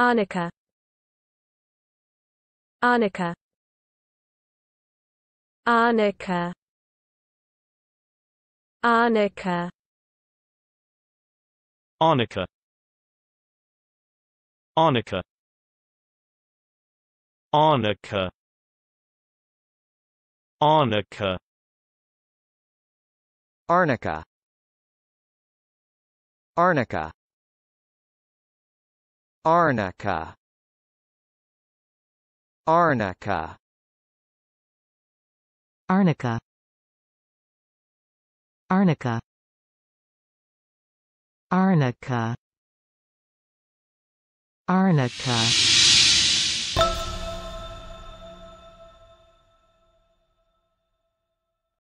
Arnica Arnica Arnica Arnica Arnica Arnica Arnica Arnica Arnica Arnica Arnica Arnica Arnica Arnica Arnica Arnica